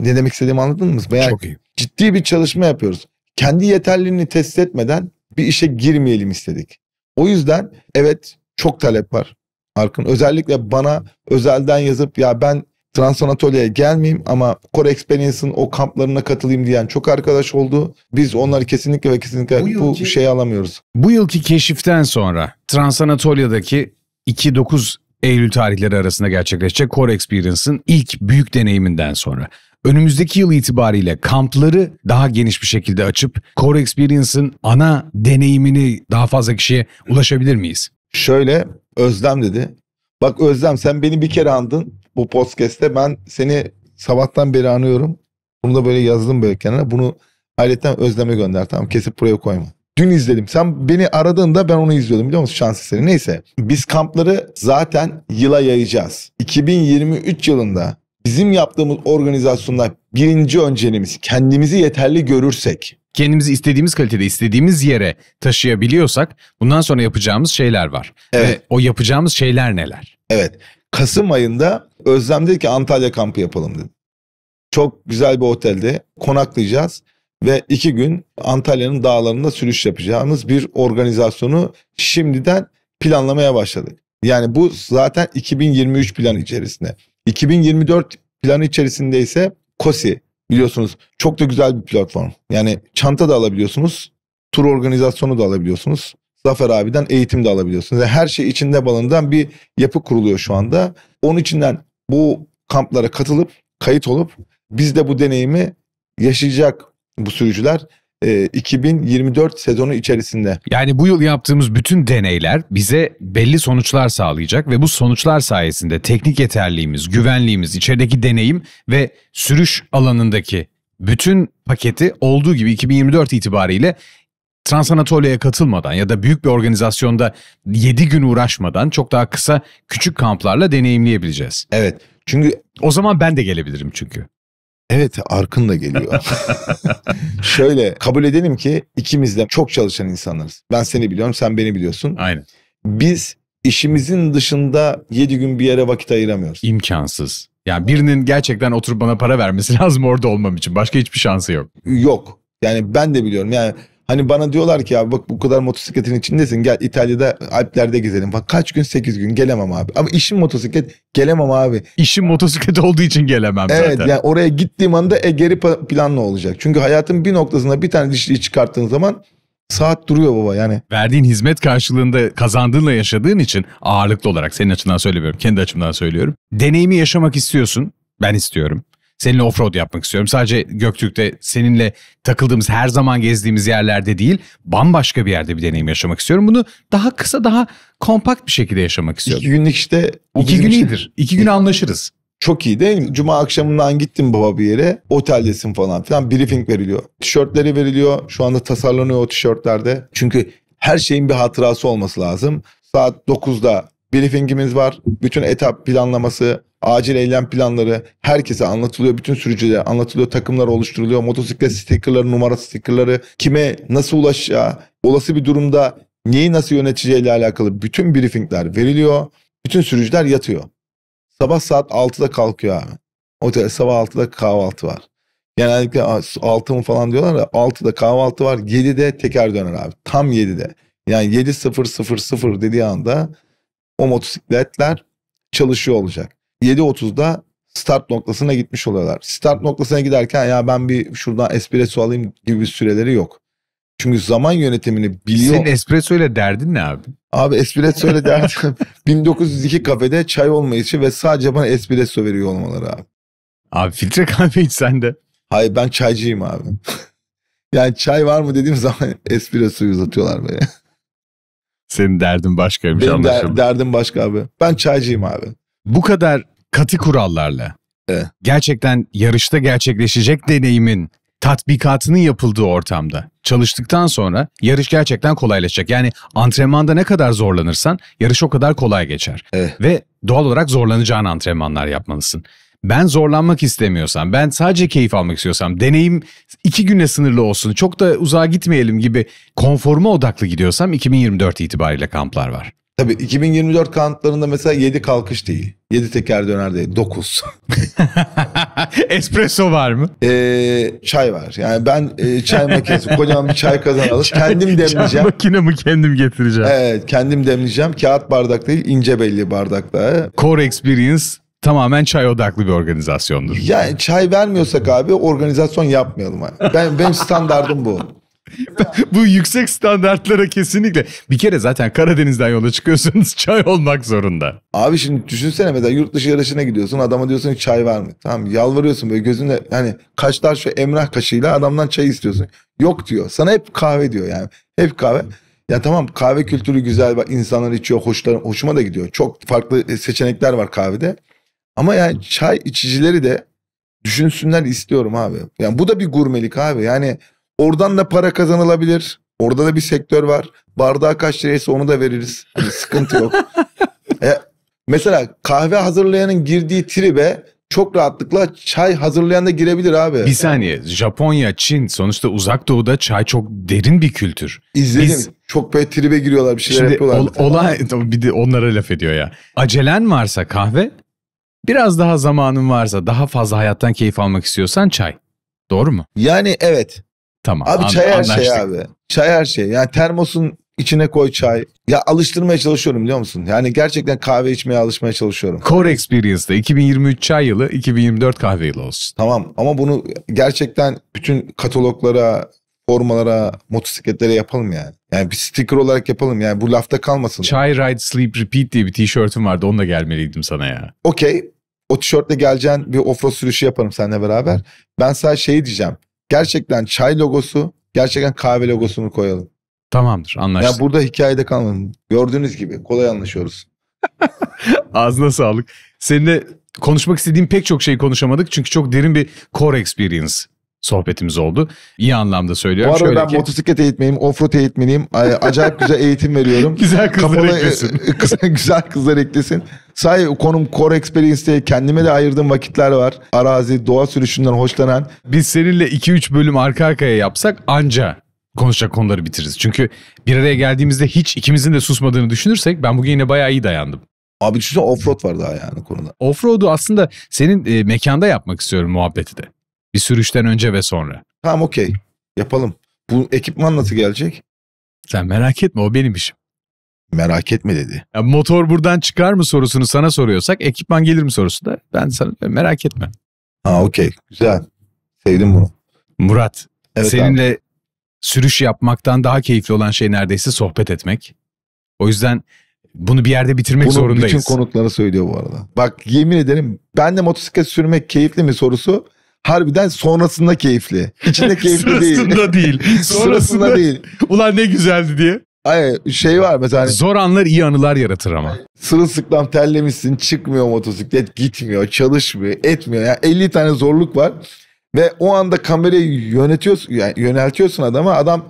Ne demek istediğimi anladınız mı? Yani Çok iyi. Ciddi bir çalışma yapıyoruz. Kendi yeterliliğini test etmeden bir işe girmeyelim istedik. O yüzden evet çok talep var Arkın. Özellikle bana özelden yazıp ya ben Trans Anatolia'ya gelmeyeyim ama Core Experience'ın o kamplarına katılayım diyen çok arkadaş oldu. Biz onları kesinlikle ve kesinlikle bu, bu şeyi alamıyoruz. Bu yılki keşiften sonra Trans Anatolia'daki 2-9 Eylül tarihleri arasında gerçekleşecek Core Experience'ın ilk büyük deneyiminden sonra önümüzdeki yıl itibariyle kampları daha geniş bir şekilde açıp Core Experience'ın ana deneyimini daha fazla kişiye ulaşabilir miyiz? Şöyle Özlem dedi. Bak Özlem sen beni bir kere andın bu podcast'te. Ben seni sabahtan beri anıyorum. Bunu da böyle yazdım böyle kenara. Bunu ayrıca Özlem'e gönder tamam kesip buraya koyma. Dün izledim. Sen beni aradığında ben onu izliyordum biliyor musun? Şans eseri Neyse. Biz kampları zaten yıla yayacağız. 2023 yılında bizim yaptığımız organizasyonlar birinci önceliğimiz kendimizi yeterli görürsek kendimizi istediğimiz kalitede istediğimiz yere taşıyabiliyorsak bundan sonra yapacağımız şeyler var. Evet. Ve o yapacağımız şeyler neler? Evet. Kasım ayında Özlem dedi ki Antalya kampı yapalım dedi. Çok güzel bir otelde konaklayacağız ve iki gün Antalya'nın dağlarında sürüş yapacağımız bir organizasyonu şimdiden planlamaya başladık. Yani bu zaten 2023 planı içerisinde. 2024 planı içerisinde ise COSI biliyorsunuz çok da güzel bir platform. Yani çanta da alabiliyorsunuz, tur organizasyonu da alabiliyorsunuz. Zafer abi'den eğitim de alabiliyorsunuz. Yani her şey içinde balından bir yapı kuruluyor şu anda. Onun içinden bu kamplara katılıp, kayıt olup biz de bu deneyimi yaşayacak bu sürücüler e, 2024 sezonu içerisinde. Yani bu yıl yaptığımız bütün deneyler bize belli sonuçlar sağlayacak ve bu sonuçlar sayesinde teknik yeterliğimiz, güvenliğimiz, içerideki deneyim ve sürüş alanındaki bütün paketi olduğu gibi 2024 itibariyle Transanatolia'ya katılmadan ya da büyük bir organizasyonda 7 gün uğraşmadan çok daha kısa küçük kamplarla deneyimleyebileceğiz. Evet. Çünkü o zaman ben de gelebilirim çünkü. Evet arkın da geliyor. Şöyle kabul edelim ki ikimiz de çok çalışan insanlarız. Ben seni biliyorum sen beni biliyorsun. Aynen. Biz işimizin dışında 7 gün bir yere vakit ayıramıyoruz. İmkansız. Yani birinin gerçekten oturup bana para vermesi lazım orada olmam için. Başka hiçbir şansı yok. Yok. Yani ben de biliyorum. Yani Hani bana diyorlar ki abi bak bu kadar motosikletin içindesin gel İtalya'da Alplerde gezelim. Bak kaç gün 8 gün gelemem abi. Ama işim motosiklet gelemem abi. İşim motosiklet olduğu için gelemem evet, zaten. Evet yani oraya gittiğim anda e, geri planlı olacak. Çünkü hayatın bir noktasında bir tane dişliği çıkarttığın zaman saat duruyor baba yani. Verdiğin hizmet karşılığında kazandığınla yaşadığın için ağırlıklı olarak senin açından söylemiyorum kendi açımdan söylüyorum. Deneyimi yaşamak istiyorsun ben istiyorum. Seninle offroad yapmak istiyorum. Sadece Göktürk'te seninle takıldığımız her zaman gezdiğimiz yerlerde değil bambaşka bir yerde bir deneyim yaşamak istiyorum. Bunu daha kısa daha kompakt bir şekilde yaşamak istiyorum. İki günlük işte. İki gün iyidir. İki gün anlaşırız. Çok iyi değil mi? Cuma akşamından gittim baba bir yere. Oteldesin falan filan. Briefing veriliyor. Tişörtleri veriliyor. Şu anda tasarlanıyor o tişörtlerde. Çünkü her şeyin bir hatırası olması lazım. Saat 9'da briefingimiz var. Bütün etap planlaması, acil eylem planları herkese anlatılıyor. Bütün sürücülere anlatılıyor. Takımlar oluşturuluyor. Motosiklet stikerleri, numara stikerleri, kime nasıl ulaşacağı, olası bir durumda neyi nasıl ile alakalı bütün briefingler veriliyor. Bütün sürücüler yatıyor. Sabah saat 6'da kalkıyor abi. Otel sabah 6'da kahvaltı var. Genellikle 6 mı falan diyorlar da 6'da kahvaltı var 7'de teker döner abi. Tam 7'de. Yani 7.000 dediği anda o motosikletler çalışıyor olacak. 7.30'da start noktasına gitmiş oluyorlar. Start noktasına giderken ya ben bir şuradan espresso alayım gibi bir süreleri yok. Çünkü zaman yönetimini biliyor. Senin espresso ile derdin ne abi? Abi espresso ile derdim 1902 kafede çay olmayışı ve sadece bana espresso veriyor olmaları abi. Abi filtre kahve iç sen de. Hayır ben çaycıyım abi. yani çay var mı dediğim zaman espressoyu uzatıyorlar böyle. Senin derdin başkaymış Benim anlaşıldı. Der, derdim başka abi. Ben çaycıyım abi bu kadar katı kurallarla evet. gerçekten yarışta gerçekleşecek deneyimin tatbikatının yapıldığı ortamda çalıştıktan sonra yarış gerçekten kolaylaşacak. Yani antrenmanda ne kadar zorlanırsan yarış o kadar kolay geçer. Evet. Ve doğal olarak zorlanacağın antrenmanlar yapmalısın. Ben zorlanmak istemiyorsam, ben sadece keyif almak istiyorsam, deneyim iki güne sınırlı olsun, çok da uzağa gitmeyelim gibi konforma odaklı gidiyorsam 2024 itibariyle kamplar var. Tabii 2024 kantlarında mesela 7 kalkış değil. 7 teker döner değil. 9. Espresso var mı? Ee, çay var. Yani ben e, çay makinesi kocaman bir çay kazan alıp kendim demleyeceğim. Çay makinemi kendim getireceğim. Evet kendim demleyeceğim. Kağıt bardak değil ince belli bardakta. Core Experience tamamen çay odaklı bir organizasyondur. Yani çay vermiyorsak abi organizasyon yapmayalım. Abi. Ben, benim standardım bu. Bu yüksek standartlara kesinlikle. Bir kere zaten Karadeniz'den yola çıkıyorsunuz çay olmak zorunda. Abi şimdi düşünsene mesela yurt dışı yarışına gidiyorsun adama diyorsun ki çay var mı? Tamam yalvarıyorsun böyle gözünde hani kaşlar şu emrah kaşıyla adamdan çay istiyorsun. Yok diyor sana hep kahve diyor yani hep kahve. Ya tamam kahve kültürü güzel bak insanlar içiyor hoşlar, hoşuma da gidiyor. Çok farklı seçenekler var kahvede. Ama yani çay içicileri de düşünsünler istiyorum abi. Yani bu da bir gurmelik abi yani Oradan da para kazanılabilir. Orada da bir sektör var. Bardağa kaç liraysa onu da veririz. Hani sıkıntı yok. e, mesela kahve hazırlayanın girdiği tribe çok rahatlıkla çay hazırlayan da girebilir abi. Bir saniye Japonya, Çin sonuçta uzak doğuda çay çok derin bir kültür. İzledim. Biz, çok böyle tribe giriyorlar bir şeyler şimdi yapıyorlar. Ol, olay bir de onlara laf ediyor ya. Acelen varsa kahve, biraz daha zamanın varsa daha fazla hayattan keyif almak istiyorsan çay. Doğru mu? Yani evet. Tamam. Abi çay her şey anlaştık. şey abi. Çay her şey. Yani termosun içine koy çay. Ya alıştırmaya çalışıyorum biliyor musun? Yani gerçekten kahve içmeye alışmaya çalışıyorum. Core Experience'da 2023 çay yılı, 2024 kahve yılı olsun. Tamam ama bunu gerçekten bütün kataloglara, formalara, motosikletlere yapalım yani. Yani bir sticker olarak yapalım yani bu lafta kalmasın. Çay Ride Sleep Repeat diye bir tişörtüm vardı onunla gelmeliydim sana ya. Okey. O tişörtle geleceğin bir offroad sürüşü yaparım seninle beraber. Ben sana şey diyeceğim gerçekten çay logosu, gerçekten kahve logosunu koyalım. Tamamdır anlaştık. Ya burada hikayede kalmadım. Gördüğünüz gibi kolay anlaşıyoruz. Ağzına sağlık. Seninle konuşmak istediğim pek çok şeyi konuşamadık. Çünkü çok derin bir core experience sohbetimiz oldu. İyi anlamda söylüyorum. Bu arada Şöyle ben ki... motosiklet eğitmeniyim, offroad eğitmeniyim. Acayip güzel eğitim veriyorum. güzel kızlar e, eklesin. güzel kızlar eklesin. Say konum Core experience diye kendime de ayırdığım vakitler var. Arazi, doğa sürüşünden hoşlanan. Biz seninle 2-3 bölüm arka arkaya yapsak anca konuşacak konuları bitiririz. Çünkü bir araya geldiğimizde hiç ikimizin de susmadığını düşünürsek ben bugün yine bayağı iyi dayandım. Abi düşünsene offroad var daha yani konuda. Offroad'u aslında senin e, mekanda yapmak istiyorum muhabbeti de. Bir sürüşten önce ve sonra. Tamam okey. Yapalım. Bu ekipman nasıl gelecek? Sen merak etme o benim işim. Merak etme dedi. Ya motor buradan çıkar mı sorusunu sana soruyorsak ekipman gelir mi sorusu da ben sana e, merak etme. Ha okey güzel. Sevdim bunu. Murat evet, seninle abi. sürüş yapmaktan daha keyifli olan şey neredeyse sohbet etmek. O yüzden bunu bir yerde bitirmek bunu zorundayız. Bunu bütün konuklara söylüyor bu arada. Bak yemin ederim ben de motosiklet sürmek keyifli mi sorusu harbiden sonrasında keyifli. İçinde keyifli değil. Sonrasında değil. Sonrasında değil. Ulan ne güzeldi diye. Ay şey var mesela. Hani Zor anlar iyi anılar yaratır ama. Sırılsıklam terlemişsin çıkmıyor motosiklet gitmiyor çalışmıyor etmiyor. Yani 50 tane zorluk var. Ve o anda kamerayı yönetiyorsun yani yöneltiyorsun adama adam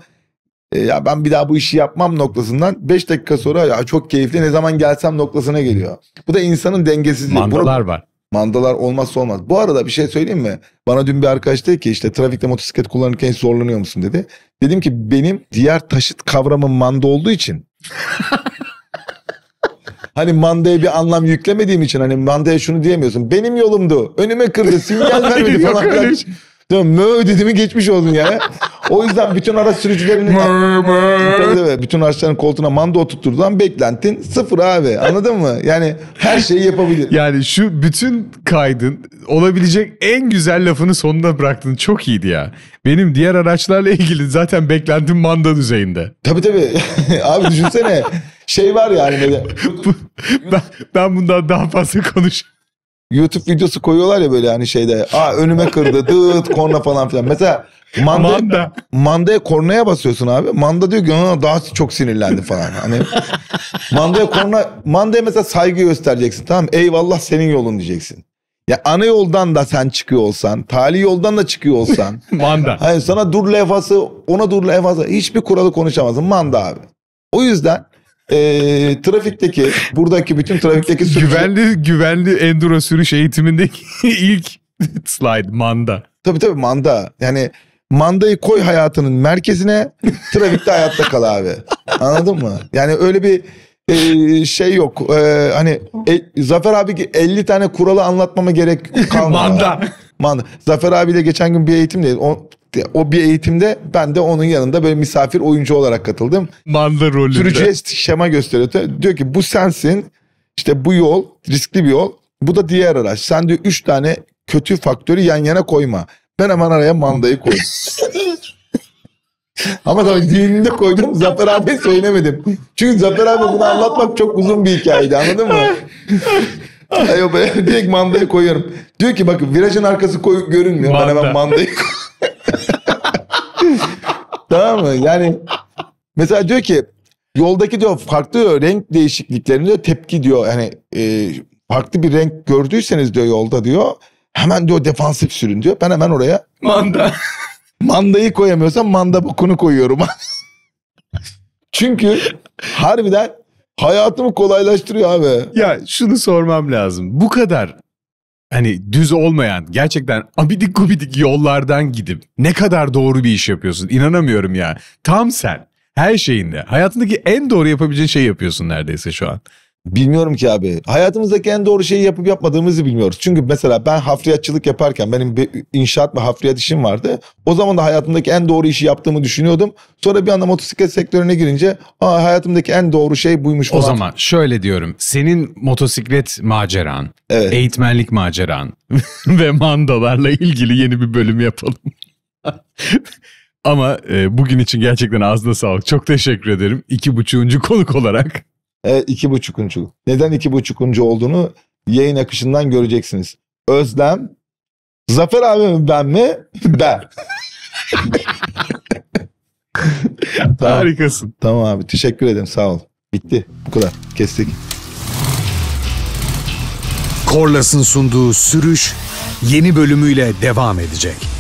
e, ya ben bir daha bu işi yapmam noktasından 5 dakika sonra ya çok keyifli ne zaman gelsem noktasına geliyor. Bu da insanın dengesizliği. Mandalar Bunu, var. Mandalar olmazsa olmaz. Bu arada bir şey söyleyeyim mi? Bana dün bir arkadaş dedi ki işte trafikte motosiklet kullanırken zorlanıyor musun dedi. Dedim ki benim diğer taşıt kavramım manda olduğu için. hani mandaya bir anlam yüklemediğim için hani mandaya şunu diyemiyorsun. Benim yolumdu. Önüme kırdı. Sinyal vermedi falan. Değil mi? Mö dediğimi geçmiş oldun yani. o yüzden bütün araç sürücülerinin... Mö mö. Tabii, tabii. Bütün araçların koltuğuna mando oturturdan beklentin sıfır abi. Anladın mı? Yani her şeyi yapabilir. Yani şu bütün kaydın olabilecek en güzel lafını sonuna bıraktın. Çok iyiydi ya. Benim diğer araçlarla ilgili zaten beklentim manda düzeyinde. Tabii tabii. abi düşünsene. Şey var yani böyle. ben, ben bundan daha fazla konuşamam. YouTube videosu koyuyorlar ya böyle hani şeyde. Aa önüme kırdı dıt korna falan filan. Mesela manda, manda. mandaya kornaya basıyorsun abi. Manda diyor ki daha çok sinirlendi falan. Hani mandaya korna mandaya mesela saygı göstereceksin tamam mı? Eyvallah senin yolun diyeceksin. Ya ana yoldan da sen çıkıyor olsan, tali yoldan da çıkıyor olsan. manda. Hani sana dur levhası, ona dur levhası. Hiçbir kuralı konuşamazsın. Manda abi. O yüzden e, trafikteki buradaki bütün trafikteki sürücü... güvenli güvenli enduro sürüş eğitimindeki ilk slide manda. Tabii tabii manda. Yani mandayı koy hayatının merkezine trafikte hayatta kal abi. Anladın mı? Yani öyle bir e, şey yok. E, hani e, Zafer abi 50 tane kuralı anlatmama gerek kalmadı. manda. Manda. Zafer abiyle geçen gün bir eğitimdeyiz. O, o bir eğitimde ben de onun yanında böyle misafir oyuncu olarak katıldım. Manda rolünde. Sürücüye şema gösteriyor. Diyor ki bu sensin. İşte bu yol riskli bir yol. Bu da diğer araç. Sen diyor üç tane kötü faktörü yan yana koyma. Ben hemen araya mandayı koydum. Ama tabii dininde koydum Zafer abi söylemedim. Çünkü Zafer abi bunu anlatmak çok uzun bir hikayeydi anladın mı? Direkt mandayı koyuyorum. Diyor ki bakın virajın arkası koy, görünmüyor. Manda. Ben hemen mandayı koyuyorum tamam mı? Yani mesela diyor ki yoldaki diyor farklı diyor, renk değişikliklerine diyor, tepki diyor. Yani e, farklı bir renk gördüyseniz diyor yolda diyor hemen diyor defansif sürün diyor. Ben hemen oraya manda mandayı koyamıyorsam manda bokunu koyuyorum. Çünkü harbiden hayatımı kolaylaştırıyor abi. Ya şunu sormam lazım. Bu kadar hani düz olmayan gerçekten abidik gubidik yollardan gidip ne kadar doğru bir iş yapıyorsun inanamıyorum ya. Tam sen her şeyinde hayatındaki en doğru yapabileceğin şeyi yapıyorsun neredeyse şu an. Bilmiyorum ki abi. Hayatımızdaki en doğru şeyi yapıp yapmadığımızı bilmiyoruz. Çünkü mesela ben hafriyatçılık yaparken benim bir inşaat ve hafriyat işim vardı. O zaman da hayatımdaki en doğru işi yaptığımı düşünüyordum. Sonra bir anda motosiklet sektörüne girince Aa, hayatımdaki en doğru şey buymuş. Falan. O zaman şöyle diyorum. Senin motosiklet maceran, evet. eğitmenlik maceran ve mandalarla ilgili yeni bir bölüm yapalım. Ama e, bugün için gerçekten ağzına sağlık. Çok teşekkür ederim. İki buçuğuncu konuk olarak e, iki buçukunculuk. Neden iki buçukuncu olduğunu yayın akışından göreceksiniz. Özlem, Zafer abi mi ben mi? Ben. tamam. Harikasın. Tamam abi teşekkür ederim sağ ol. Bitti bu kadar kestik. Korlas'ın sunduğu sürüş yeni bölümüyle devam edecek.